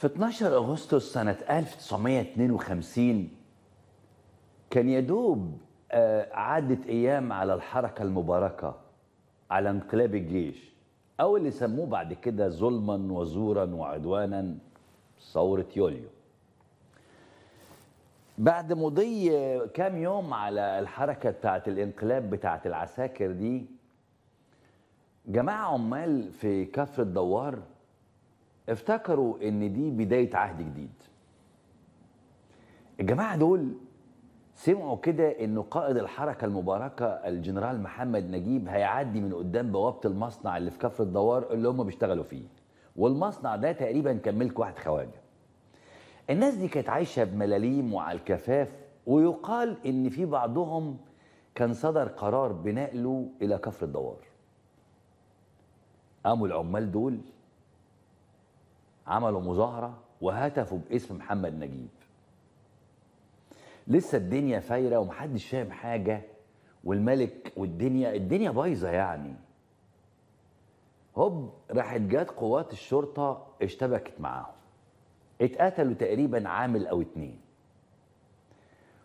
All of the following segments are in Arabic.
في 12 أغسطس سنة 1952 كان يدوب آه، عدت أيام على الحركة المباركة على انقلاب الجيش أو اللي سموه بعد كده ظلما وزورا وعدوانا ثورة يوليو بعد مضي كام يوم على الحركة بتاعت الانقلاب بتاعت العساكر دي جماعة عمال في كفر الدوار افتكروا ان دي بدايه عهد جديد الجماعه دول سمعوا كده ان قائد الحركه المباركه الجنرال محمد نجيب هيعدي من قدام بوابه المصنع اللي في كفر الدوار اللي هم بيشتغلوا فيه والمصنع ده تقريبا كان ملك واحد خواجه الناس دي كانت عايشه بملاليم وعلى الكفاف ويقال ان في بعضهم كان صدر قرار بنقله الى كفر الدوار قاموا العمال دول عملوا مظاهرة وهتفوا باسم محمد نجيب لسه الدنيا فايرة ومحدش فاهم حاجة والملك والدنيا الدنيا بايظة يعني هوب راحت جت قوات الشرطة اشتبكت معاهم اتقتلوا تقريبا عامل او اتنين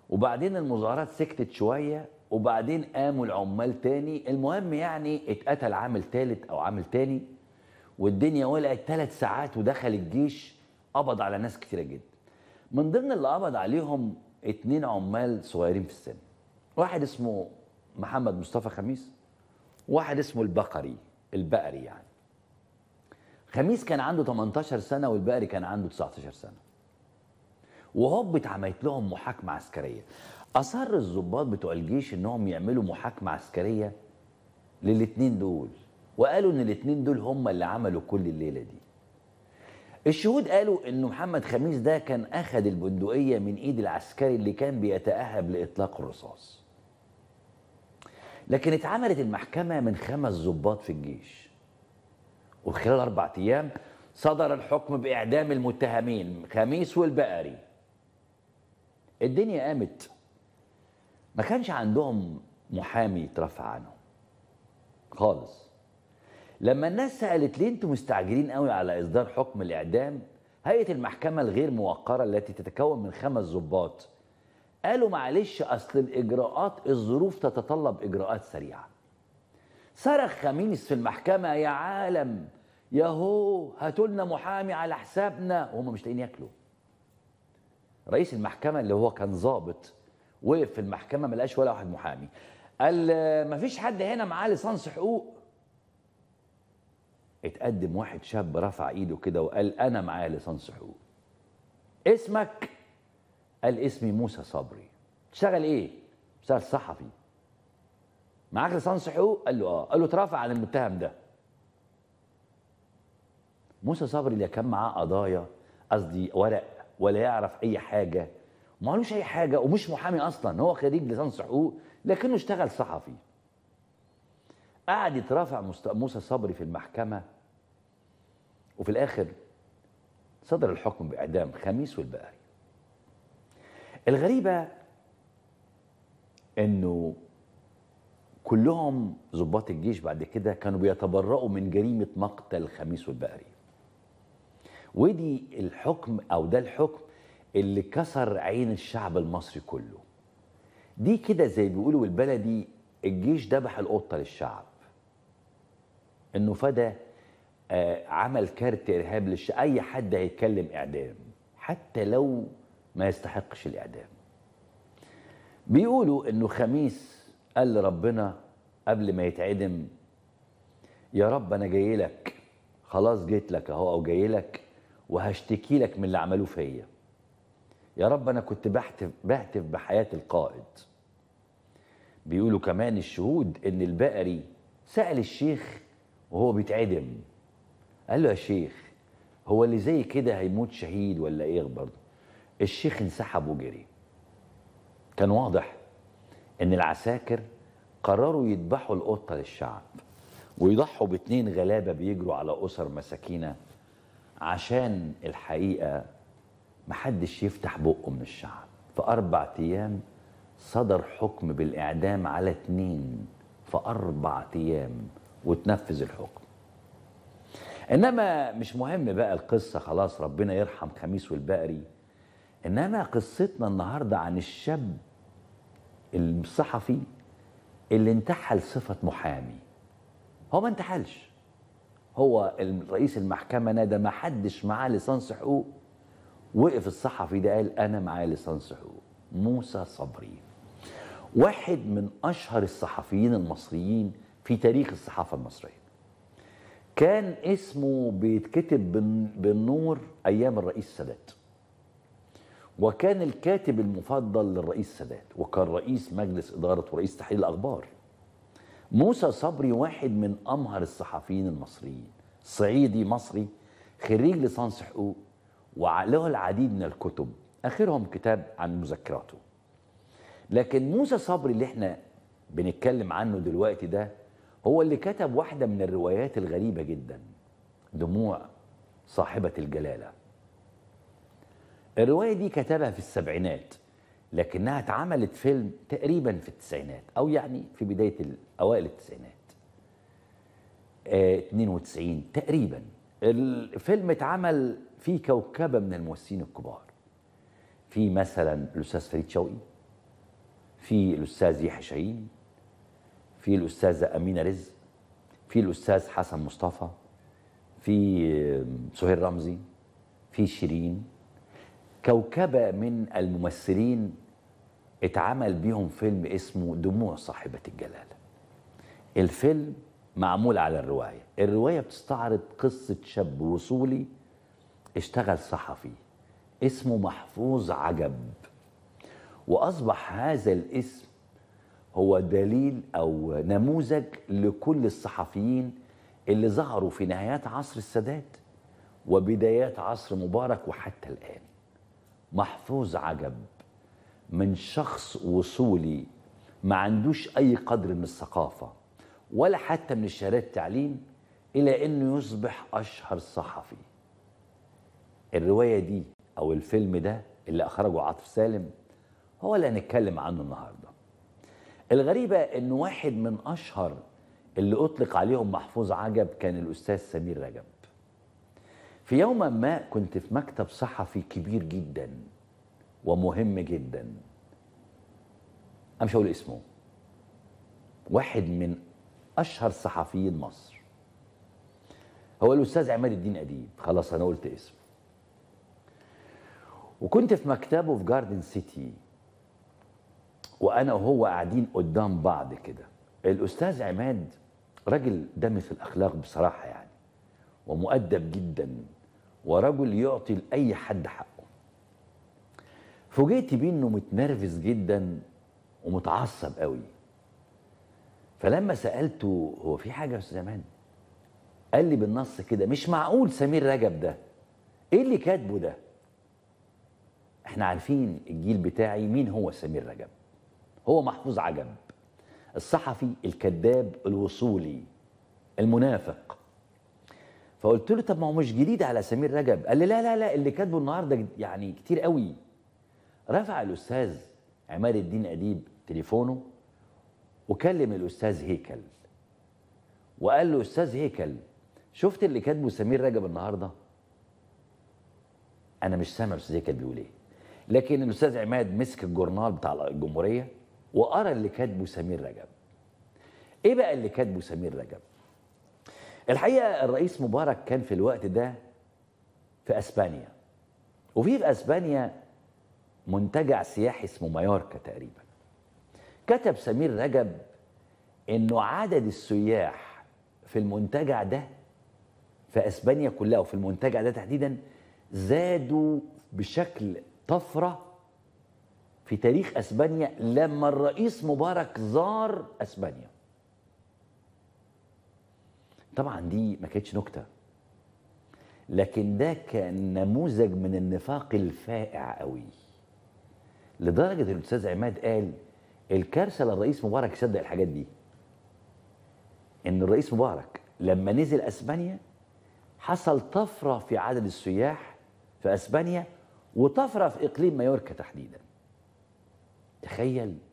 وبعدين المظاهرات سكتت شوية وبعدين قاموا العمال تاني المهم يعني اتقتل عامل تالت او عامل تاني والدنيا ولعت ثلاث ساعات ودخل الجيش قبض على ناس كتيره جدا من ضمن اللي قبض عليهم اتنين عمال صغيرين في السن واحد اسمه محمد مصطفى خميس واحد اسمه البقري البقري يعني خميس كان عنده 18 سنه والبقري كان عنده 19 سنه وهوب اتعملت لهم محاكمه عسكريه اصر الضباط بتوع الجيش انهم يعملوا محاكمه عسكريه للاتنين دول وقالوا ان الاثنين دول هم اللي عملوا كل الليله دي الشهود قالوا ان محمد خميس ده كان اخذ البندقيه من ايد العسكري اللي كان بيتاهب لاطلاق الرصاص لكن اتعملت المحكمه من خمس ضباط في الجيش وخلال اربع ايام صدر الحكم باعدام المتهمين خميس والبقري الدنيا قامت ما كانش عندهم محامي يترفع عنهم خالص لما الناس سالت ليه انتم مستعجلين قوي على اصدار حكم الاعدام هيئه المحكمه الغير موقره التي تتكون من خمس ضباط قالوا معلش اصل الاجراءات الظروف تتطلب اجراءات سريعه صرخ خميس في المحكمه يا عالم يا هو لنا محامي على حسابنا وهم مش لاقيين ياكلوا رئيس المحكمه اللي هو كان ظابط وقف في المحكمه ما لقاش ولا واحد محامي قال ما فيش حد هنا معاه ليسانس حقوق اتقدم واحد شاب رفع ايده كده وقال انا معايا ليسانس حقوق اسمك قال اسمي موسى صبري تشتغل ايه اشتغل صحفي معاك ليسانس حقوق قال له اه قال له اترفع عن المتهم ده موسى صبري اللي كان معاه قضايا قصدي ورق ولا يعرف اي حاجه ما قالوش اي حاجه ومش محامي اصلا هو خريج ليسانس حقوق لكنه اشتغل صحفي قعد يترافع موسى صبري في المحكمه وفي الآخر صدر الحكم بإعدام خميس والبقري الغريبة أنه كلهم ضباط الجيش بعد كده كانوا بيتبرؤوا من جريمة مقتل خميس والبقري ودي الحكم أو ده الحكم اللي كسر عين الشعب المصري كله دي كده زي بيقولوا بالبلدي الجيش ذبح القطة للشعب انه فدى آه، عمل كارت ارهاب لش اي حد هيتكلم اعدام حتى لو ما يستحقش الاعدام بيقولوا انه خميس قال لربنا قبل ما يتعدم يا رب انا جاي لك خلاص جيت لك اهو او جاي لك وهشتكي لك من اللي عملوه فيا يا رب انا كنت بهتف بهتف بحياه القائد بيقولوا كمان الشهود ان البقري سال الشيخ وهو بيتعدم قال له يا شيخ هو اللي زي كده هيموت شهيد ولا ايه برضه الشيخ انسحب وجري كان واضح ان العساكر قرروا يذبحوا القطه للشعب ويضحوا باتنين غلابه بيجروا على اسر مساكينه عشان الحقيقه محدش يفتح بقه من الشعب في اربع ايام صدر حكم بالاعدام على اتنين في اربع ايام وتنفذ الحكم انما مش مهم بقى القصه خلاص ربنا يرحم خميس والبقري انما قصتنا النهارده عن الشاب الصحفي اللي انتحل صفه محامي هو ما انتحلش هو رئيس المحكمه نادى ما حدش معاه ليسانس حقوق وقف الصحفي ده قال انا معايا ليسانس حقوق موسى صبري واحد من اشهر الصحفيين المصريين في تاريخ الصحافه المصريه كان اسمه بيتكتب بالنور ايام الرئيس سادات وكان الكاتب المفضل للرئيس سادات وكان رئيس مجلس اداره ورئيس تحرير الاخبار موسى صبري واحد من امهر الصحفيين المصريين صعيدي مصري خريج لسانس حقوق وله العديد من الكتب اخرهم كتاب عن مذكراته لكن موسى صبري اللي احنا بنتكلم عنه دلوقتي ده هو اللي كتب واحدة من الروايات الغريبة جدا دموع صاحبة الجلالة الرواية دي كتبها في السبعينات لكنها اتعملت فيلم تقريبا في التسعينات أو يعني في بداية أوائل التسعينات آه 92 تقريبا الفيلم اتعمل في كوكبة من الممثلين الكبار في مثلا الأستاذ فريد شوقي في الأستاذ يحيى شاهين في الاستاذه امينه رزق في الاستاذ حسن مصطفى في سهير رمزي في شيرين كوكبه من الممثلين اتعمل بيهم فيلم اسمه دموع صاحبه الجلاله الفيلم معمول على الروايه الروايه بتستعرض قصه شاب وصولي اشتغل صحفي اسمه محفوظ عجب واصبح هذا الاسم هو دليل أو نموذج لكل الصحفيين اللي ظهروا في نهايات عصر السادات وبدايات عصر مبارك وحتى الآن محفوظ عجب من شخص وصولي ما عندوش أي قدر من الثقافة ولا حتى من الشهادات التعليم إلى أنه يصبح أشهر صحفي الرواية دي أو الفيلم ده اللي أخرجه عاطف سالم هو اللي هنتكلم عنه النهارده الغريبة ان واحد من اشهر اللي اطلق عليهم محفوظ عجب كان الاستاذ سمير رجب في يوم ما كنت في مكتب صحفي كبير جدا ومهم جدا انا مش هقول اسمه واحد من اشهر صحفيين مصر هو الاستاذ عماد الدين اديب خلاص انا قلت اسمه وكنت في مكتبه في جاردن سيتي وانا وهو قاعدين قدام بعض كده الاستاذ عماد راجل دمث الاخلاق بصراحه يعني ومؤدب جدا ورجل يعطي لاي حد حقه فوجئت بيه انه متنرفز جدا ومتعصب قوي فلما سالته هو في حاجه يا استاذ عماد قال لي بالنص كده مش معقول سمير رجب ده ايه اللي كاتبه ده احنا عارفين الجيل بتاعي مين هو سمير رجب هو محفوظ عجب الصحفي الكذاب الوصولي المنافق فقلت له طب ما هو مش جديد على سمير رجب قال لي لا لا لا اللي كاتبه النهارده يعني كتير قوي رفع الاستاذ عماد الدين اديب تليفونه وكلم الاستاذ هيكل وقال له استاذ هيكل شفت اللي كاتبه سمير رجب النهارده انا مش سامع استاذ هيكل بيقول ايه لكن الاستاذ عماد مسك الجورنال بتاع الجمهوريه وارى اللي كاتبه سمير رجب ايه بقى اللي كاتبه سمير رجب الحقيقه الرئيس مبارك كان في الوقت ده في اسبانيا وفي في اسبانيا منتجع سياحي اسمه مايوركا تقريبا كتب سمير رجب انه عدد السياح في المنتجع ده في اسبانيا كلها وفي المنتجع ده تحديدا زادوا بشكل طفره في تاريخ اسبانيا لما الرئيس مبارك زار اسبانيا طبعا دي ما كانتش نكته لكن ده كان نموذج من النفاق الفائع قوي لدرجه ان الاستاذ عماد قال الكارثه للرئيس مبارك يصدق الحاجات دي ان الرئيس مبارك لما نزل اسبانيا حصل طفره في عدد السياح في اسبانيا وطفره في اقليم مايوركا تحديدا تخيل